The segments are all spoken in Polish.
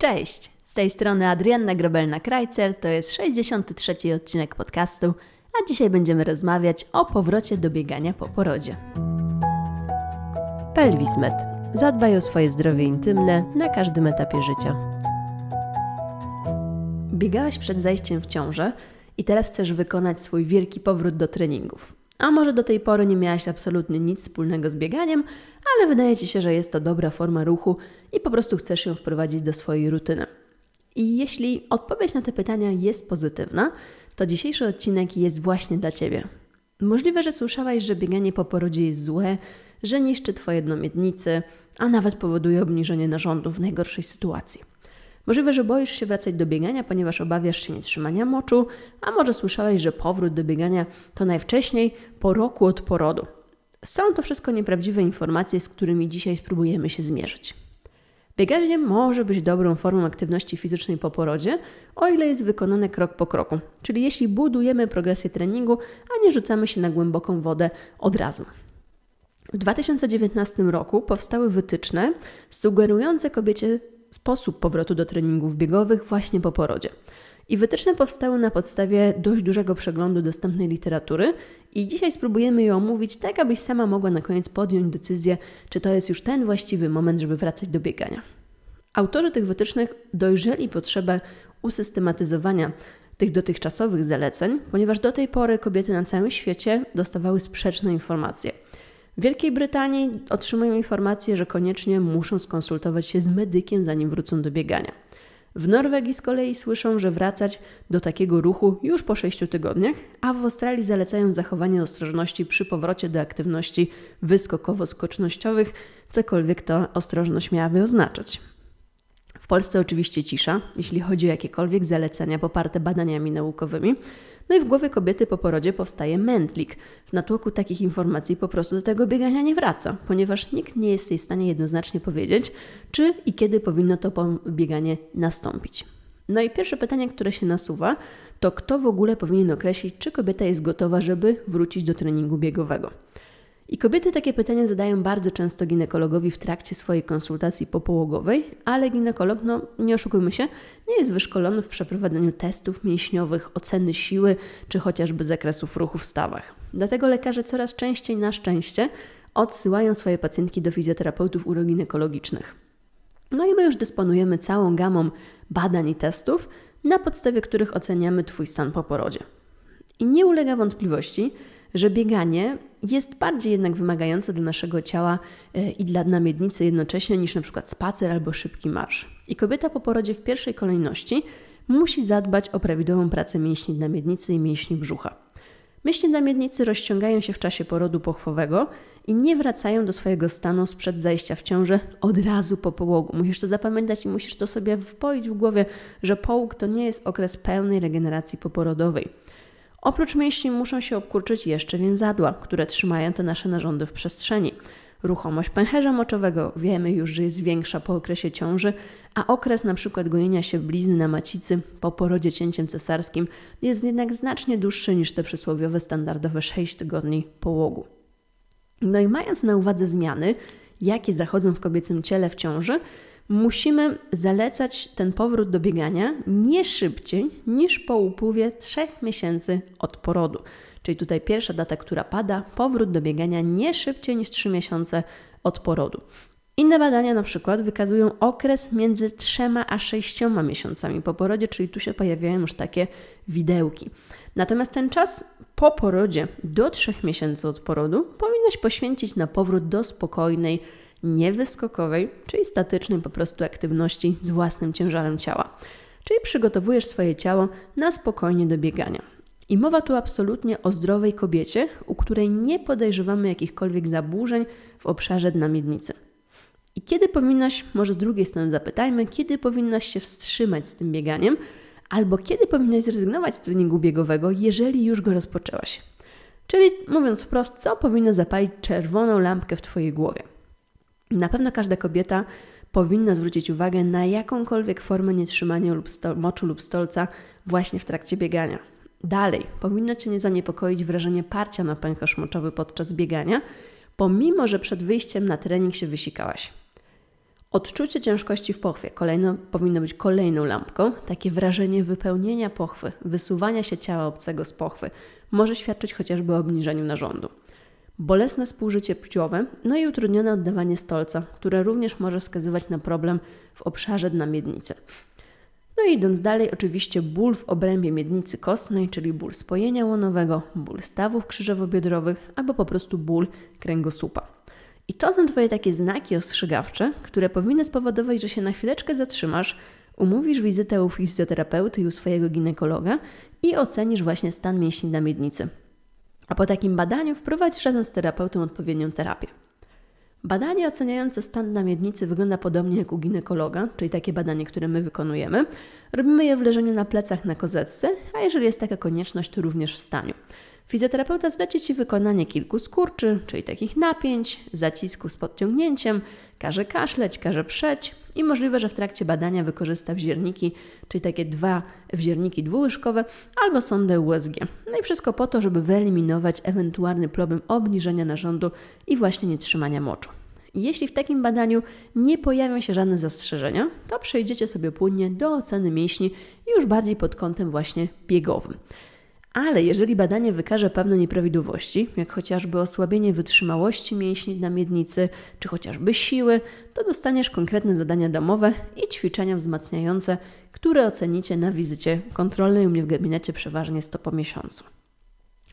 Cześć! Z tej strony Adrianna Grobelna-Krajcer, to jest 63. odcinek podcastu, a dzisiaj będziemy rozmawiać o powrocie do biegania po porodzie. Pelvis Zadbaj o swoje zdrowie intymne na każdym etapie życia. Biegałaś przed zajściem w ciążę i teraz chcesz wykonać swój wielki powrót do treningów. A może do tej pory nie miałaś absolutnie nic wspólnego z bieganiem, ale wydaje ci się, że jest to dobra forma ruchu i po prostu chcesz ją wprowadzić do swojej rutyny. I jeśli odpowiedź na te pytania jest pozytywna, to dzisiejszy odcinek jest właśnie dla ciebie. Możliwe, że słyszałaś, że bieganie po porodzie jest złe, że niszczy twoje jednomiednicy, a nawet powoduje obniżenie narządów w najgorszej sytuacji. Możliwe, że boisz się wracać do biegania, ponieważ obawiasz się nietrzymania moczu, a może słyszałeś, że powrót do biegania to najwcześniej po roku od porodu. Są to wszystko nieprawdziwe informacje, z którymi dzisiaj spróbujemy się zmierzyć. Bieganie może być dobrą formą aktywności fizycznej po porodzie, o ile jest wykonane krok po kroku, czyli jeśli budujemy progresję treningu, a nie rzucamy się na głęboką wodę od razu. W 2019 roku powstały wytyczne sugerujące kobiecie sposób powrotu do treningów biegowych właśnie po porodzie. I wytyczne powstały na podstawie dość dużego przeglądu dostępnej literatury i dzisiaj spróbujemy je omówić tak, abyś sama mogła na koniec podjąć decyzję, czy to jest już ten właściwy moment, żeby wracać do biegania. Autorzy tych wytycznych dojrzeli potrzebę usystematyzowania tych dotychczasowych zaleceń, ponieważ do tej pory kobiety na całym świecie dostawały sprzeczne informacje – w Wielkiej Brytanii otrzymują informację, że koniecznie muszą skonsultować się z medykiem, zanim wrócą do biegania. W Norwegii z kolei słyszą, że wracać do takiego ruchu już po 6 tygodniach, a w Australii zalecają zachowanie ostrożności przy powrocie do aktywności wyskokowo-skocznościowych, cokolwiek to ostrożność miałaby oznaczać. W Polsce oczywiście cisza, jeśli chodzi o jakiekolwiek zalecenia poparte badaniami naukowymi. No i w głowie kobiety po porodzie powstaje mętlik. W natłoku takich informacji po prostu do tego biegania nie wraca, ponieważ nikt nie jest jej w stanie jednoznacznie powiedzieć, czy i kiedy powinno to bieganie nastąpić. No i pierwsze pytanie, które się nasuwa, to kto w ogóle powinien określić, czy kobieta jest gotowa, żeby wrócić do treningu biegowego. I kobiety takie pytanie zadają bardzo często ginekologowi w trakcie swojej konsultacji popołogowej, ale ginekolog, no nie oszukujmy się, nie jest wyszkolony w przeprowadzeniu testów mięśniowych, oceny siły czy chociażby zakresów ruchu w stawach. Dlatego lekarze coraz częściej na szczęście odsyłają swoje pacjentki do fizjoterapeutów uroginekologicznych. No i my już dysponujemy całą gamą badań i testów, na podstawie których oceniamy Twój stan po porodzie. I nie ulega wątpliwości, że bieganie jest bardziej jednak wymagające dla naszego ciała e, i dla namiednicy jednocześnie niż na przykład spacer albo szybki marsz. I kobieta po porodzie w pierwszej kolejności musi zadbać o prawidłową pracę mięśni dla miednicy i mięśni brzucha. Mięśnie dla miednicy rozciągają się w czasie porodu pochwowego i nie wracają do swojego stanu sprzed zajścia w ciążę od razu po połogu. Musisz to zapamiętać i musisz to sobie wpoić w głowie, że połóg to nie jest okres pełnej regeneracji poporodowej. Oprócz mięśni muszą się obkurczyć jeszcze więzadła, które trzymają te nasze narządy w przestrzeni. Ruchomość pęcherza moczowego wiemy już, że jest większa po okresie ciąży, a okres np. gojenia się blizny na macicy po porodzie cięciem cesarskim jest jednak znacznie dłuższy niż te przysłowiowe standardowe 6 tygodni połogu. No i mając na uwadze zmiany, jakie zachodzą w kobiecym ciele w ciąży, musimy zalecać ten powrót do biegania nie szybciej niż po upływie 3 miesięcy od porodu. Czyli tutaj pierwsza data, która pada, powrót do biegania nie szybciej niż 3 miesiące od porodu. Inne badania na przykład wykazują okres między 3 a 6 miesiącami po porodzie, czyli tu się pojawiają już takie widełki. Natomiast ten czas po porodzie do 3 miesięcy od porodu powinnaś poświęcić na powrót do spokojnej, niewyskokowej, czyli statycznej po prostu aktywności z własnym ciężarem ciała. Czyli przygotowujesz swoje ciało na spokojnie do biegania. I mowa tu absolutnie o zdrowej kobiecie, u której nie podejrzewamy jakichkolwiek zaburzeń w obszarze dna miednicy. I kiedy powinnaś, może z drugiej strony zapytajmy, kiedy powinnaś się wstrzymać z tym bieganiem, albo kiedy powinnaś zrezygnować z treningu biegowego, jeżeli już go rozpoczęłaś. Czyli mówiąc wprost, co powinno zapalić czerwoną lampkę w Twojej głowie. Na pewno każda kobieta powinna zwrócić uwagę na jakąkolwiek formę nietrzymania lub moczu lub stolca właśnie w trakcie biegania. Dalej, powinno Cię nie zaniepokoić wrażenie parcia na pęcherz moczowy podczas biegania, pomimo że przed wyjściem na trening się wysikałaś. Odczucie ciężkości w pochwie kolejno, powinno być kolejną lampką. Takie wrażenie wypełnienia pochwy, wysuwania się ciała obcego z pochwy może świadczyć chociażby o obniżeniu narządu bolesne współżycie płciowe, no i utrudnione oddawanie stolca, które również może wskazywać na problem w obszarze dna miednicy. No i idąc dalej, oczywiście ból w obrębie miednicy kostnej, czyli ból spojenia łonowego, ból stawów krzyżowo-biodrowych albo po prostu ból kręgosłupa. I to są Twoje takie znaki ostrzegawcze, które powinny spowodować, że się na chwileczkę zatrzymasz, umówisz wizytę u fizjoterapeuty i u swojego ginekologa i ocenisz właśnie stan mięśni na miednicy a po takim badaniu wprowadzić razem z terapeutą odpowiednią terapię. Badanie oceniające stan na miednicy wygląda podobnie jak u ginekologa, czyli takie badanie, które my wykonujemy. Robimy je w leżeniu na plecach na kozetce, a jeżeli jest taka konieczność, to również w staniu. Fizjoterapeuta zleci Ci wykonanie kilku skurczy, czyli takich napięć, zacisku z podciągnięciem, każe kaszleć, każe przeć i możliwe, że w trakcie badania wykorzysta wzierniki, czyli takie dwa wzierniki dwułyżkowe albo sondę USG. No i wszystko po to, żeby wyeliminować ewentualny problem obniżenia narządu i właśnie nietrzymania moczu. Jeśli w takim badaniu nie pojawią się żadne zastrzeżenia, to przejdziecie sobie płynnie do oceny mięśni już bardziej pod kątem właśnie biegowym. Ale jeżeli badanie wykaże pewne nieprawidłowości, jak chociażby osłabienie wytrzymałości mięśni na miednicy, czy chociażby siły, to dostaniesz konkretne zadania domowe i ćwiczenia wzmacniające, które ocenicie na wizycie kontrolnej u mnie w gabinecie przeważnie sto po miesiącu.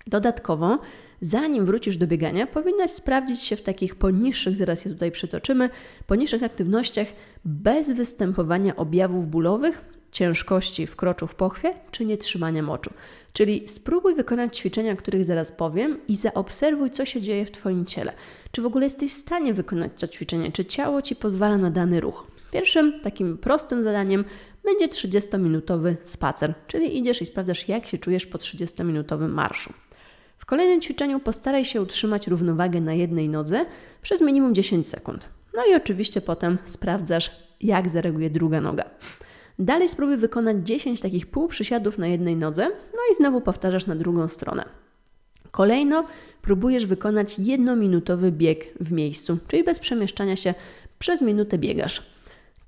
Dodatkowo, zanim wrócisz do biegania, powinnaś sprawdzić się w takich poniższych, zaraz je tutaj przytoczymy, poniższych aktywnościach bez występowania objawów bólowych ciężkości w kroczu w pochwie czy nietrzymania moczu. Czyli spróbuj wykonać ćwiczenia, których zaraz powiem i zaobserwuj, co się dzieje w Twoim ciele. Czy w ogóle jesteś w stanie wykonać to ćwiczenie, czy ciało Ci pozwala na dany ruch. Pierwszym takim prostym zadaniem będzie 30-minutowy spacer, czyli idziesz i sprawdzasz, jak się czujesz po 30-minutowym marszu. W kolejnym ćwiczeniu postaraj się utrzymać równowagę na jednej nodze przez minimum 10 sekund. No i oczywiście potem sprawdzasz, jak zareaguje druga noga. Dalej spróbuj wykonać 10 takich półprzysiadów na jednej nodze, no i znowu powtarzasz na drugą stronę. Kolejno próbujesz wykonać jednominutowy bieg w miejscu, czyli bez przemieszczania się przez minutę biegasz.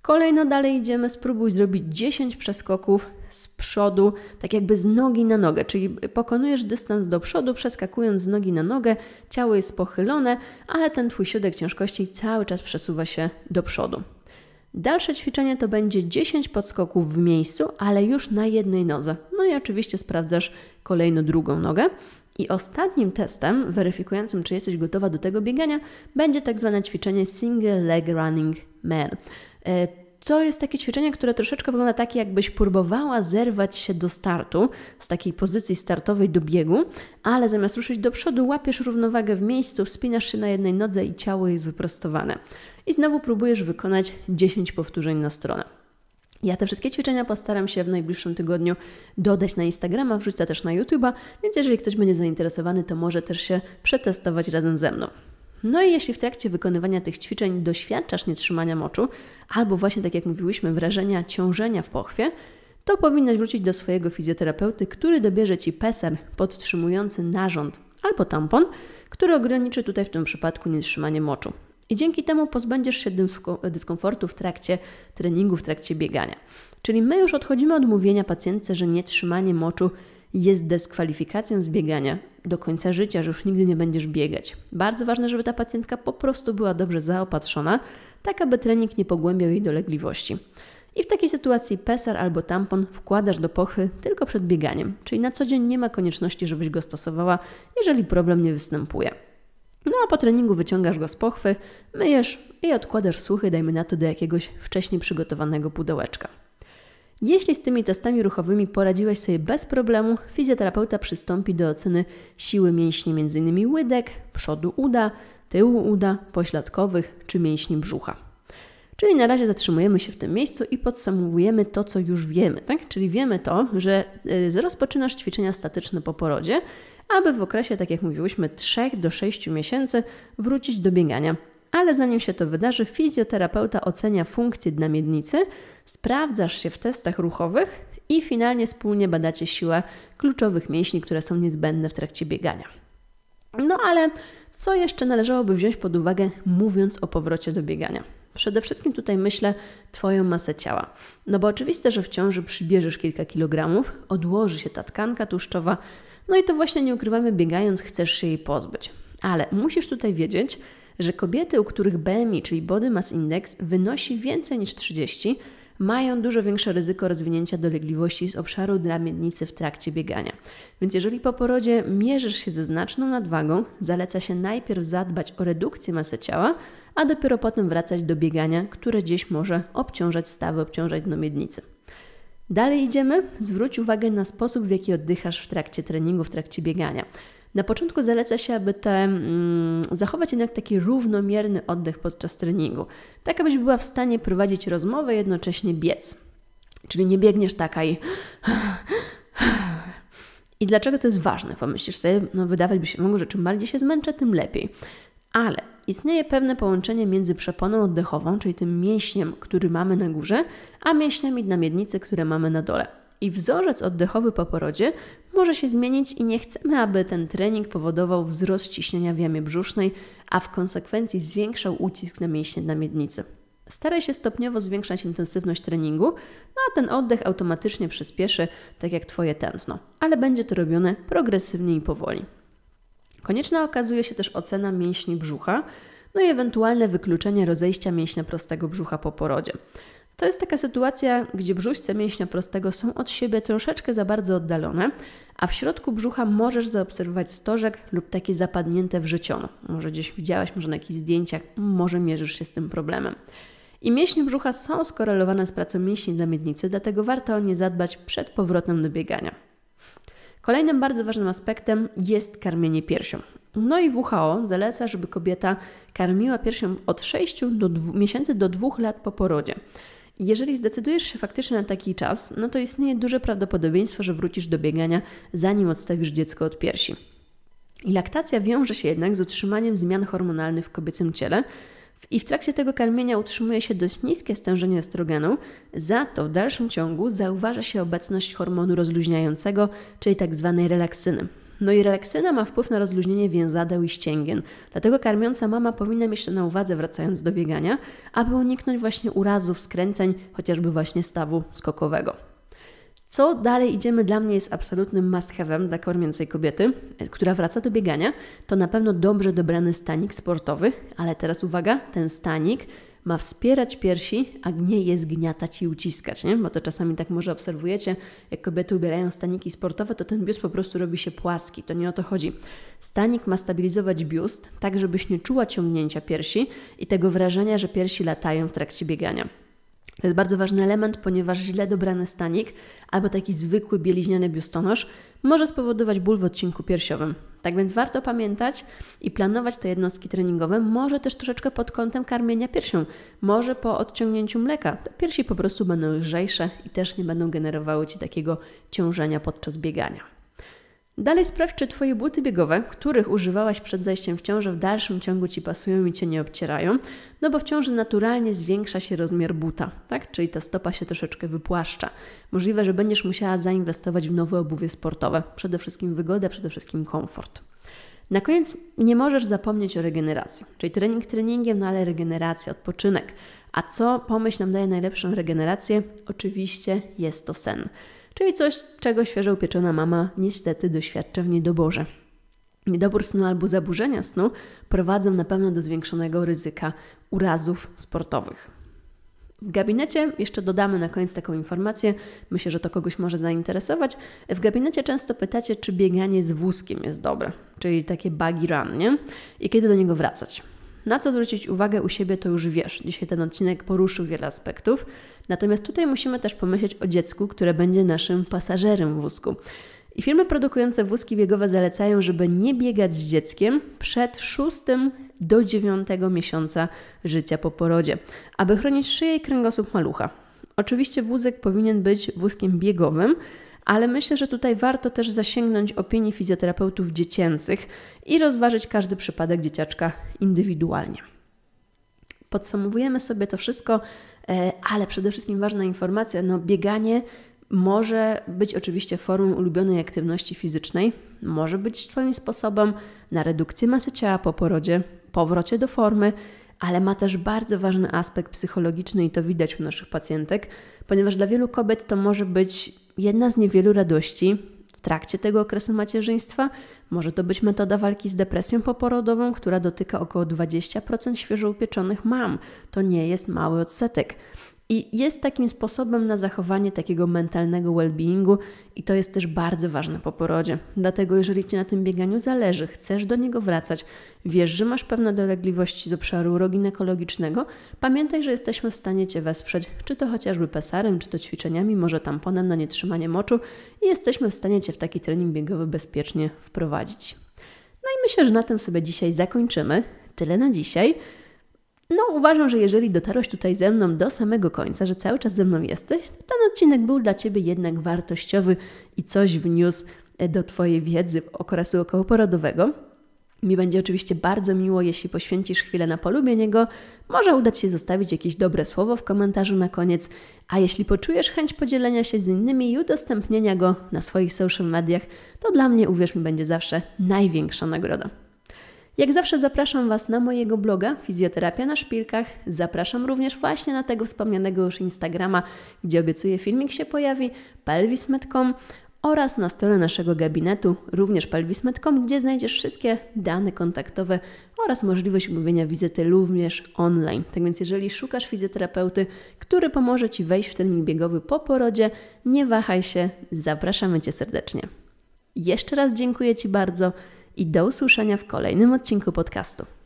Kolejno dalej idziemy, spróbuj zrobić 10 przeskoków z przodu, tak jakby z nogi na nogę, czyli pokonujesz dystans do przodu, przeskakując z nogi na nogę, ciało jest pochylone, ale ten twój środek ciężkości cały czas przesuwa się do przodu. Dalsze ćwiczenie to będzie 10 podskoków w miejscu, ale już na jednej nodze. No i oczywiście sprawdzasz kolejno drugą nogę. I ostatnim testem weryfikującym, czy jesteś gotowa do tego biegania, będzie tak zwane ćwiczenie Single Leg Running Man. E, to jest takie ćwiczenie, które troszeczkę wygląda tak, jakbyś próbowała zerwać się do startu, z takiej pozycji startowej do biegu, ale zamiast ruszyć do przodu, łapiesz równowagę w miejscu, wspinasz się na jednej nodze i ciało jest wyprostowane i znowu próbujesz wykonać 10 powtórzeń na stronę. Ja te wszystkie ćwiczenia postaram się w najbliższym tygodniu dodać na Instagrama, wrzucę też na YouTube'a, więc jeżeli ktoś będzie zainteresowany, to może też się przetestować razem ze mną. No i jeśli w trakcie wykonywania tych ćwiczeń doświadczasz nietrzymania moczu, albo właśnie tak jak mówiłyśmy, wrażenia ciążenia w pochwie, to powinnaś wrócić do swojego fizjoterapeuty, który dobierze Ci PESER podtrzymujący narząd albo tampon, który ograniczy tutaj w tym przypadku nietrzymanie moczu. I dzięki temu pozbędziesz się dyskomfortu w trakcie treningu, w trakcie biegania. Czyli my już odchodzimy od mówienia pacjentce, że nietrzymanie moczu jest dyskwalifikacją z biegania do końca życia, że już nigdy nie będziesz biegać. Bardzo ważne, żeby ta pacjentka po prostu była dobrze zaopatrzona, tak aby trening nie pogłębiał jej dolegliwości. I w takiej sytuacji pesar albo tampon wkładasz do pochy tylko przed bieganiem, czyli na co dzień nie ma konieczności, żebyś go stosowała, jeżeli problem nie występuje. No a po treningu wyciągasz go z pochwy, myjesz i odkładasz suchy, dajmy na to, do jakiegoś wcześniej przygotowanego pudełeczka. Jeśli z tymi testami ruchowymi poradziłeś sobie bez problemu, fizjoterapeuta przystąpi do oceny siły mięśni m.in. łydek, przodu uda, tyłu uda, pośladkowych czy mięśni brzucha. Czyli na razie zatrzymujemy się w tym miejscu i podsumowujemy to, co już wiemy. Tak? Czyli wiemy to, że y, rozpoczynasz ćwiczenia statyczne po porodzie aby w okresie, tak jak mówiłyśmy, 3 do 6 miesięcy wrócić do biegania. Ale zanim się to wydarzy, fizjoterapeuta ocenia funkcję dna miednicy, sprawdzasz się w testach ruchowych i finalnie wspólnie badacie siłę kluczowych mięśni, które są niezbędne w trakcie biegania. No ale co jeszcze należałoby wziąć pod uwagę, mówiąc o powrocie do biegania? Przede wszystkim tutaj myślę Twoją masę ciała. No bo oczywiste, że w ciąży przybierzesz kilka kilogramów, odłoży się ta tkanka tłuszczowa, no i to właśnie nie ukrywamy, biegając chcesz się jej pozbyć. Ale musisz tutaj wiedzieć, że kobiety, u których BMI, czyli Body Mass Index, wynosi więcej niż 30, mają dużo większe ryzyko rozwinięcia dolegliwości z obszaru ramiennicy w trakcie biegania. Więc jeżeli po porodzie mierzysz się ze znaczną nadwagą, zaleca się najpierw zadbać o redukcję masy ciała, a dopiero potem wracać do biegania, które gdzieś może obciążać stawy, obciążać dno miednicy. Dalej idziemy. Zwróć uwagę na sposób, w jaki oddychasz w trakcie treningu, w trakcie biegania. Na początku zaleca się, aby te, mm, zachować jednak taki równomierny oddech podczas treningu, tak abyś była w stanie prowadzić rozmowę, jednocześnie biec. Czyli nie biegniesz taka i. I dlaczego to jest ważne? Pomyślisz sobie, no wydawać by się mogło, że czym bardziej się zmęczę, tym lepiej. Ale istnieje pewne połączenie między przeponą oddechową, czyli tym mięśniem, który mamy na górze, a mięśniami na miednicy, które mamy na dole. I wzorzec oddechowy po porodzie może się zmienić i nie chcemy, aby ten trening powodował wzrost ciśnienia w jamie brzusznej, a w konsekwencji zwiększał ucisk na mięśnie na miednicy. Staraj się stopniowo zwiększać intensywność treningu, no a ten oddech automatycznie przyspieszy, tak jak Twoje tętno, ale będzie to robione progresywnie i powoli. Konieczna okazuje się też ocena mięśni brzucha, no i ewentualne wykluczenie rozejścia mięśnia prostego brzucha po porodzie. To jest taka sytuacja, gdzie brzuźce mięśnia prostego są od siebie troszeczkę za bardzo oddalone, a w środku brzucha możesz zaobserwować stożek lub takie zapadnięte wrzeciono. Może gdzieś widziałaś, może na jakichś zdjęciach, może mierzysz się z tym problemem. I mięśnie brzucha są skorelowane z pracą mięśni dla miednicy, dlatego warto o nie zadbać przed powrotem do biegania. Kolejnym bardzo ważnym aspektem jest karmienie piersią. No i WHO zaleca, żeby kobieta karmiła piersią od 6 do 2, miesięcy do 2 lat po porodzie. Jeżeli zdecydujesz się faktycznie na taki czas, no to istnieje duże prawdopodobieństwo, że wrócisz do biegania, zanim odstawisz dziecko od piersi. laktacja wiąże się jednak z utrzymaniem zmian hormonalnych w kobiecym ciele, i w trakcie tego karmienia utrzymuje się dość niskie stężenie estrogenu, za to w dalszym ciągu zauważa się obecność hormonu rozluźniającego, czyli tzw. Tak relaksyny. No i relaksyna ma wpływ na rozluźnienie więzadeł i ścięgien, dlatego karmiąca mama powinna mieć to na uwadze wracając do biegania, aby uniknąć właśnie urazów, skręceń, chociażby właśnie stawu skokowego. Co dalej idziemy dla mnie jest absolutnym must have'em dla kormiącej kobiety, e, która wraca do biegania, to na pewno dobrze dobrany stanik sportowy, ale teraz uwaga, ten stanik ma wspierać piersi, a nie je zgniatać i uciskać, nie? Bo to czasami tak może obserwujecie, jak kobiety ubierają staniki sportowe, to ten biust po prostu robi się płaski, to nie o to chodzi. Stanik ma stabilizować biust, tak żebyś nie czuła ciągnięcia piersi i tego wrażenia, że piersi latają w trakcie biegania. To jest bardzo ważny element, ponieważ źle dobrany stanik albo taki zwykły bieliźniany biustonosz może spowodować ból w odcinku piersiowym. Tak więc warto pamiętać i planować te jednostki treningowe, może też troszeczkę pod kątem karmienia piersią, może po odciągnięciu mleka. Te piersi po prostu będą lżejsze i też nie będą generowały ci takiego ciążenia podczas biegania. Dalej sprawdź, czy Twoje buty biegowe, których używałaś przed zejściem w ciążę, w dalszym ciągu Ci pasują i Cię nie obcierają, no bo w ciąży naturalnie zwiększa się rozmiar buta, tak? czyli ta stopa się troszeczkę wypłaszcza. Możliwe, że będziesz musiała zainwestować w nowe obuwie sportowe, przede wszystkim wygodę, przede wszystkim komfort. Na koniec nie możesz zapomnieć o regeneracji, czyli trening treningiem, no ale regeneracja, odpoczynek. A co pomyśl nam daje najlepszą regenerację? Oczywiście jest to sen czyli coś, czego świeżo upieczona mama niestety doświadcza w niedoborze. Niedobór snu albo zaburzenia snu prowadzą na pewno do zwiększonego ryzyka urazów sportowych. W gabinecie, jeszcze dodamy na koniec taką informację, myślę, że to kogoś może zainteresować. W gabinecie często pytacie, czy bieganie z wózkiem jest dobre, czyli takie buggy run, nie? I kiedy do niego wracać. Na co zwrócić uwagę u siebie, to już wiesz. Dzisiaj ten odcinek poruszył wiele aspektów. Natomiast tutaj musimy też pomyśleć o dziecku, które będzie naszym pasażerem w wózku. I firmy produkujące wózki biegowe zalecają, żeby nie biegać z dzieckiem przed szóstym do dziewiątego miesiąca życia po porodzie, aby chronić szyję i kręgosłup malucha. Oczywiście wózek powinien być wózkiem biegowym, ale myślę, że tutaj warto też zasięgnąć opinii fizjoterapeutów dziecięcych i rozważyć każdy przypadek dzieciaczka indywidualnie. Podsumowujemy sobie to wszystko E, ale przede wszystkim ważna informacja, no bieganie może być oczywiście formą ulubionej aktywności fizycznej, może być Twoim sposobem na redukcję masy ciała po porodzie, powrocie do formy, ale ma też bardzo ważny aspekt psychologiczny i to widać u naszych pacjentek, ponieważ dla wielu kobiet to może być jedna z niewielu radości, trakcie tego okresu macierzyństwa. Może to być metoda walki z depresją poporodową, która dotyka około 20% świeżo upieczonych mam. To nie jest mały odsetek. I jest takim sposobem na zachowanie takiego mentalnego well-beingu, i to jest też bardzo ważne po porodzie. Dlatego, jeżeli ci na tym bieganiu zależy, chcesz do niego wracać, wiesz, że masz pewne dolegliwości z obszaru uroginekologicznego, pamiętaj, że jesteśmy w stanie cię wesprzeć, czy to chociażby pesarem, czy to ćwiczeniami, może tamponem na nietrzymanie moczu, i jesteśmy w stanie cię w taki trening biegowy bezpiecznie wprowadzić. No i myślę, że na tym sobie dzisiaj zakończymy. Tyle na dzisiaj. No, uważam, że jeżeli dotarłeś tutaj ze mną do samego końca, że cały czas ze mną jesteś, to ten odcinek był dla Ciebie jednak wartościowy i coś wniósł e, do Twojej wiedzy okresu okołoporodowego. Mi będzie oczywiście bardzo miło, jeśli poświęcisz chwilę na polubienie go. Może udać się zostawić jakieś dobre słowo w komentarzu na koniec, a jeśli poczujesz chęć podzielenia się z innymi i udostępnienia go na swoich social mediach, to dla mnie, uwierz mi, będzie zawsze największa nagroda. Jak zawsze zapraszam Was na mojego bloga Fizjoterapia na Szpilkach. Zapraszam również właśnie na tego wspomnianego już Instagrama, gdzie obiecuję filmik się pojawi, pelvis.com oraz na stronę naszego gabinetu, również pelvis.com, gdzie znajdziesz wszystkie dane kontaktowe oraz możliwość umówienia wizyty również online. Tak więc jeżeli szukasz fizjoterapeuty, który pomoże Ci wejść w trening biegowy po porodzie, nie wahaj się, zapraszamy Cię serdecznie. Jeszcze raz dziękuję Ci bardzo i do usłyszenia w kolejnym odcinku podcastu.